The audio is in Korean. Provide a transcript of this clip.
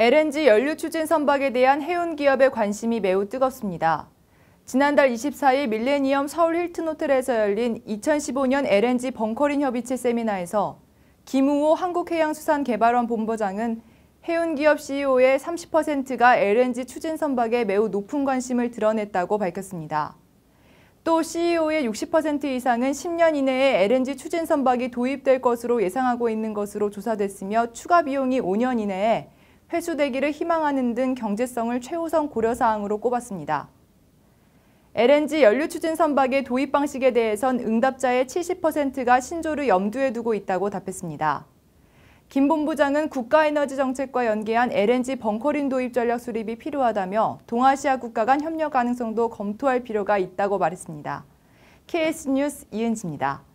LNG 연료 추진 선박에 대한 해운 기업의 관심이 매우 뜨겁습니다. 지난달 24일 밀레니엄 서울 힐튼 호텔에서 열린 2015년 LNG 벙커링 협의체 세미나에서 김우호 한국해양수산개발원 본부장은 해운기업 CEO의 30%가 LNG 추진 선박에 매우 높은 관심을 드러냈다고 밝혔습니다. 또 CEO의 60% 이상은 10년 이내에 LNG 추진 선박이 도입될 것으로 예상하고 있는 것으로 조사됐으며 추가 비용이 5년 이내에 회수되기를 희망하는 등 경제성을 최우선 고려사항으로 꼽았습니다. LNG 연료 추진 선박의 도입 방식에 대해선 응답자의 70%가 신조를 염두에 두고 있다고 답했습니다. 김 본부장은 국가에너지 정책과 연계한 LNG 벙커링 도입 전략 수립이 필요하다며 동아시아 국가 간 협력 가능성도 검토할 필요가 있다고 말했습니다. KS 뉴스 이은지입니다.